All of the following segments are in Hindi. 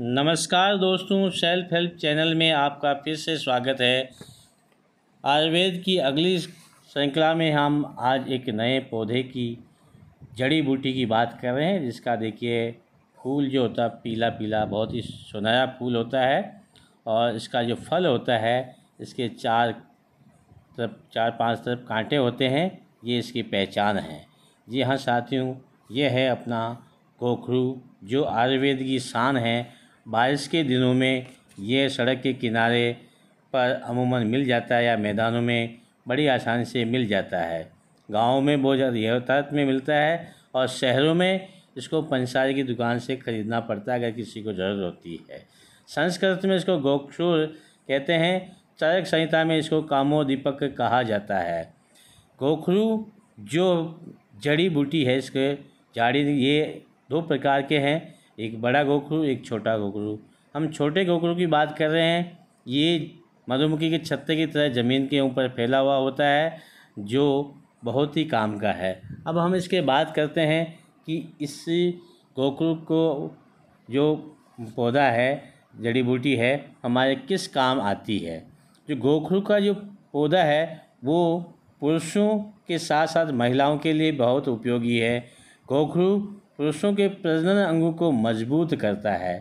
नमस्कार दोस्तों सेल्फ हेल्प चैनल में आपका फिर से स्वागत है आयुर्वेद की अगली श्रृंखला में हम आज एक नए पौधे की जड़ी बूटी की बात कर रहे हैं जिसका देखिए फूल जो होता है पीला पीला बहुत ही सुनहरा फूल होता है और इसका जो फल होता है इसके चार तरफ चार पांच तरफ कांटे होते हैं ये इसकी पहचान है जी हाँ साथियों ये है अपना कोखरू जो आयुर्वेद की शान है बारिश के दिनों में यह सड़क के किनारे पर अमूमन मिल जाता है या मैदानों में बड़ी आसानी से मिल जाता है गाँव में बहुत ज़्यादा यहतात में मिलता है और शहरों में इसको पंसारी की दुकान से ख़रीदना पड़ता है अगर किसी को ज़रूरत होती है संस्कृत में इसको गोक्षुर कहते हैं चरक संहिता में इसको कामो दीपक कहा जाता है गोखरू जो जड़ी बूटी है इसके झाड़ी ये दो प्रकार के हैं एक बड़ा गोखरू एक छोटा घोखरू हम छोटे गोखरू की बात कर रहे हैं ये मधुमक्खी के छत्ते की तरह ज़मीन के ऊपर फैला हुआ होता है जो बहुत ही काम का है अब हम इसके बात करते हैं कि इस गोखरू को जो पौधा है जड़ी बूटी है हमारे किस काम आती है जो गोखरू का जो पौधा है वो पुरुषों के साथ साथ महिलाओं के लिए बहुत उपयोगी है गोखरू पुरुषों के प्रजनन अंगों को मजबूत करता है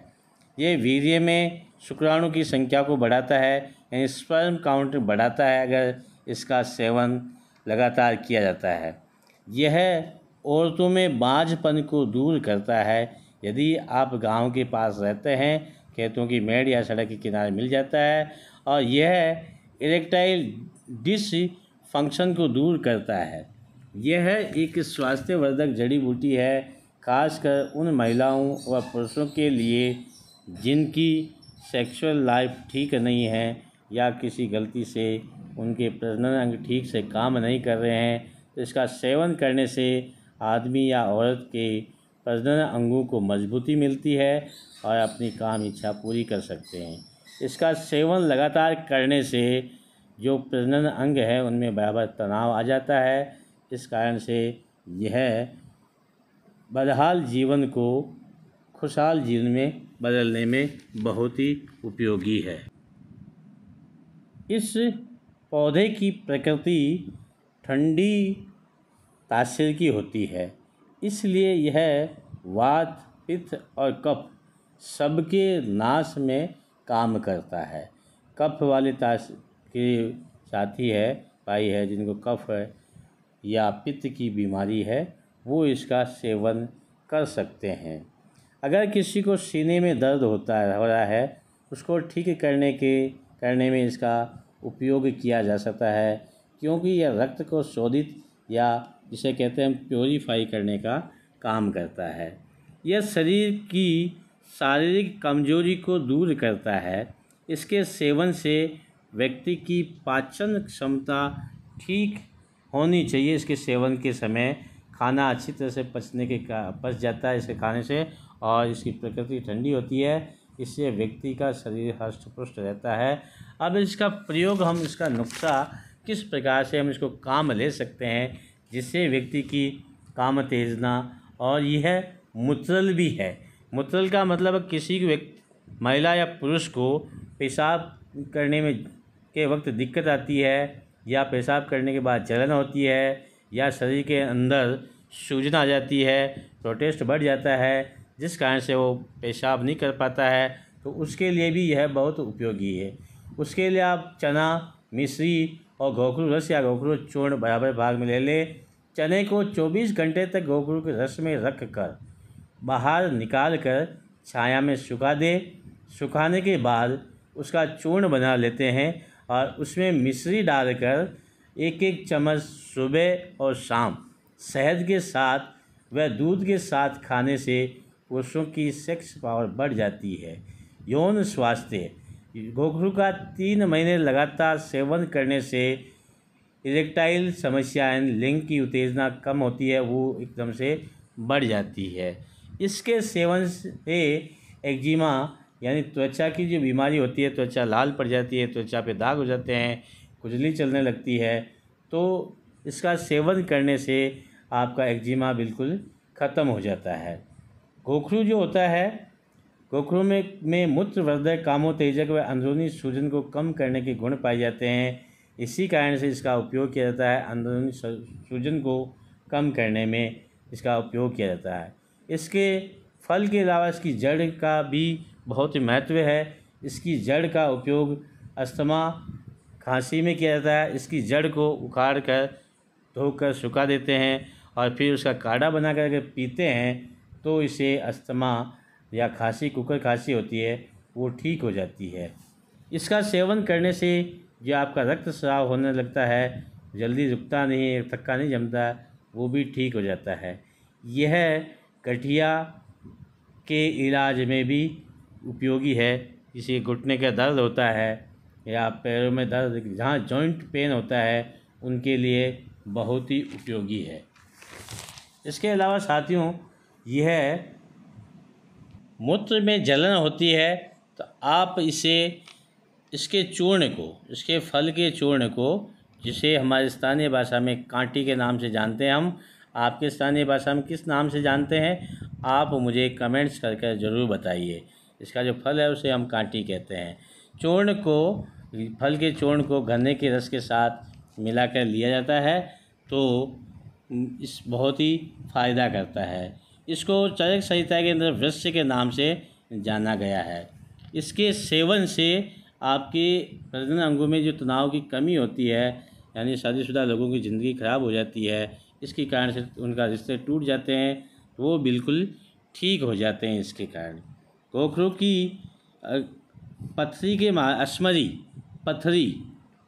ये वीर्य में शुक्राणु की संख्या को बढ़ाता है यानी स्पर्म काउंट बढ़ाता है अगर इसका सेवन लगातार किया जाता है यह औरतों में बाँझपन को दूर करता है यदि आप गांव के पास रहते हैं खेतों की मेड़ या सड़क के किनारे मिल जाता है और यह इलेक्ट्राइल डिस फंक्शन को दूर करता है यह एक स्वास्थ्यवर्धक जड़ी बूटी है खासकर उन महिलाओं व पुरुषों के लिए जिनकी सेक्सुअल लाइफ ठीक नहीं है या किसी गलती से उनके प्रजनन अंग ठीक से काम नहीं कर रहे हैं तो इसका सेवन करने से आदमी या औरत के प्रजनन अंगों को मजबूती मिलती है और अपनी काम इच्छा पूरी कर सकते हैं इसका सेवन लगातार करने से जो प्रजनन अंग है उनमें बराबर तनाव आ जाता है इस कारण से यह बदहाल जीवन को खुशहाल जीवन में बदलने में बहुत ही उपयोगी है इस पौधे की प्रकृति ठंडी तासीर की होती है इसलिए यह वात पित्त और कफ सबके नाश में काम करता है कफ वाले ताश के साथी है पाई है जिनको कफ है या पित्त की बीमारी है वो इसका सेवन कर सकते हैं अगर किसी को सीने में दर्द होता है हो रहा है उसको ठीक करने के करने में इसका उपयोग किया जा सकता है क्योंकि यह रक्त को शोधित या जिसे कहते हैं प्योरीफाई करने का काम करता है यह शरीर की शारीरिक कमजोरी को दूर करता है इसके सेवन से व्यक्ति की पाचन क्षमता ठीक होनी चाहिए इसके सेवन के समय खाना अच्छी तरह से पचने के का पच जाता है इसे खाने से और इसकी प्रकृति ठंडी होती है इससे व्यक्ति का शरीर हष्ट पुष्ट रहता है अब इसका प्रयोग हम इसका नुस्खा किस प्रकार से हम इसको काम ले सकते हैं जिससे व्यक्ति की काम तेजना और यह मुतरल भी है मुतरल का मतलब किसी व्यक्ति महिला या पुरुष को पेशाब करने में के वक्त दिक्कत आती है या पेशाब करने के बाद जलन होती है या शरीर के अंदर सूजन आ जाती है प्रोटेस्ट बढ़ जाता है जिस कारण से वो पेशाब नहीं कर पाता है तो उसके लिए भी यह बहुत उपयोगी है उसके लिए आप चना मिश्री और गोखरू रस या घोकरू चूर्ण बराबर भाग में ले लें चने को 24 घंटे तक गोखरू के रस में रख कर बाहर निकाल कर छाया में सुखा दे सुखाने के बाद उसका चूर्ण बना लेते हैं और उसमें मिश्री डालकर एक एक चम्मच सुबह और शाम शहद के साथ व दूध के साथ खाने से पुरुषों की सेक्स पावर बढ़ जाती है यौन स्वास्थ्य गोखरू का तीन महीने लगातार सेवन करने से इरेक्टाइल समस्याएं लिंग की उत्तेजना कम होती है वो एकदम से बढ़ जाती है इसके सेवन से एक्जिमा यानी त्वचा की जो बीमारी होती है त्वचा लाल पड़ जाती है त्वचा पे दाग हो जाते हैं खुजली चलने लगती है तो इसका सेवन करने से आपका एक्जिमा बिल्कुल ख़त्म हो जाता है गोखरू जो होता है गोखरू में में मूत्र वर्धक तेजक व अंदरूनी सूजन को कम करने के गुण पाए जाते हैं इसी कारण से इसका उपयोग किया जाता है अंदरूनी सूजन को कम करने में इसका उपयोग किया जाता है इसके फल के अलावा इसकी जड़ का भी बहुत महत्व है इसकी जड़ का उपयोग अस्थमा खांसी में किया जाता है इसकी जड़ को उखाड़ कर धोकर सुखा देते हैं और फिर उसका काढ़ा बना अगर पीते हैं तो इसे अस्थमा या खांसी कुकर खांसी होती है वो ठीक हो जाती है इसका सेवन करने से जो आपका रक्त स्राव होने लगता है जल्दी रुकता नहीं थक्का नहीं जमता वो भी ठीक हो जाता है यह गठिया के इलाज में भी उपयोगी है इसे घुटने का दर्द होता है या पैरों में दर्द जहाँ जॉइंट पेन होता है उनके लिए बहुत ही उपयोगी है इसके अलावा साथियों यह मूत्र में जलन होती है तो आप इसे इसके चूर्ण को इसके फल के चूर्ण को जिसे हमारे स्थानीय भाषा में कांटी के नाम से जानते हैं हम आपके स्थानीय भाषा में किस नाम से जानते हैं आप मुझे कमेंट्स करके ज़रूर बताइए इसका जो फल है उसे हम कांटी कहते हैं चूर्ण को फल के चूर्ण को गन्ने के रस के साथ मिलाकर लिया जाता है तो इस बहुत ही फायदा करता है इसको चरक संहिता के अंदर वृक्ष के नाम से जाना गया है इसके सेवन से आपके प्रजन अंगों में जो तनाव की कमी होती है यानी शादीशुदा लोगों की ज़िंदगी ख़राब हो जाती है इसके कारण से उनका रिश्ते टूट जाते हैं वो बिल्कुल ठीक हो जाते हैं इसके कारण कोखरों की पथरी के अश्मरी पथरी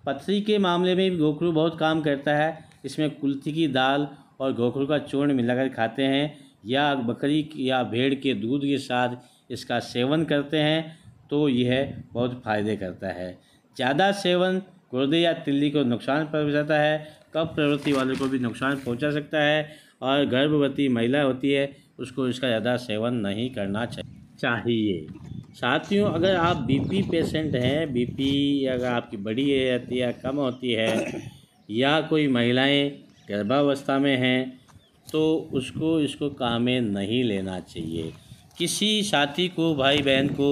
पथरी के मामले में भी घोखरू बहुत काम करता है इसमें कुल्थी की दाल और घोखरू का चूर्ण मिलाकर खाते हैं या बकरी या भेड़ के दूध के साथ इसका सेवन करते हैं तो यह बहुत फायदे करता है ज़्यादा सेवन गुर्दे या तिल्ली को नुकसान पहुंचाता है कब प्रवृत्ति वालों को भी नुकसान पहुँचा सकता है और गर्भवती महिला होती है उसको इसका ज़्यादा सेवन नहीं करना चाहिए साथियों अगर आप बीपी पेशेंट हैं बीपी अगर आपकी बड़ी है या कम होती है या कोई महिलाएं गर्भावस्था में हैं तो उसको इसको काम में नहीं लेना चाहिए किसी साथी को भाई बहन को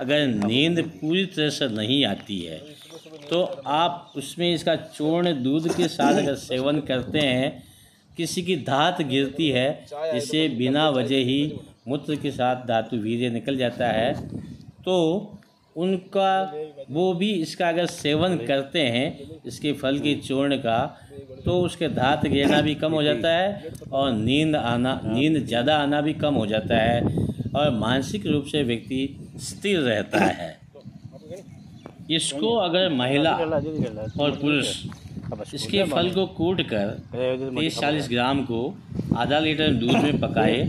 अगर नींद पूरी तरह से नहीं आती है तो आप उसमें इसका चूर्ण दूध के साथ अगर सेवन करते हैं किसी की धात गिरती है जिससे बिना वजह ही मूत्र के साथ धातु वीर्य निकल जाता है तो उनका वो भी इसका अगर सेवन करते हैं इसके फल की चूर्ण का तो उसके धात गिरना भी कम हो जाता है और नींद आना नींद ज़्यादा आना भी कम हो जाता है और मानसिक रूप से व्यक्ति स्थिर रहता है इसको अगर महिला और पुरुष इसके फल को कूट कर तीस चालीस ग्राम को आधा लीटर दूध में पकाए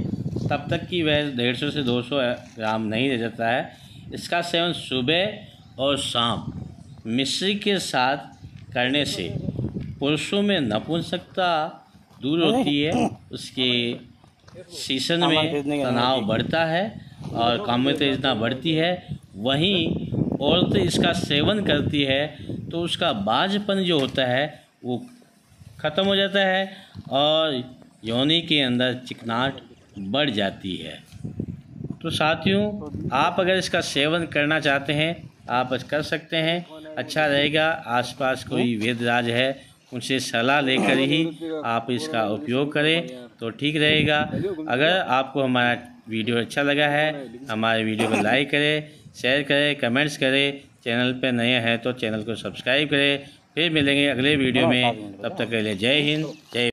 तब तक कि वह डेढ़ सौ से दो सौ ग्राम नहीं रह जाता है इसका सेवन सुबह और शाम मिश्री के साथ करने से पुरुषों में नपुंसकता दूर होती है उसके सीसन में तनाव बढ़ता है और कामतेजना बढ़ती है वहीं औरत इसका सेवन करती है तो उसका बाजपन जो होता है वो ख़त्म हो जाता है और योनि के अंदर चिकनाहट बढ़ जाती है तो साथियों आप अगर इसका सेवन करना चाहते हैं आप कर सकते हैं अच्छा रहेगा आसपास कोई वेदराज है उनसे सलाह लेकर ही आप इसका उपयोग करें तो ठीक रहेगा अगर आपको हमारा वीडियो अच्छा लगा है हमारे वीडियो को लाइक करें शेयर करें कमेंट्स करें चैनल पर नए हैं तो चैनल को सब्सक्राइब करें फिर मिलेंगे अगले वीडियो में तब तक के लिए जय हिंद जय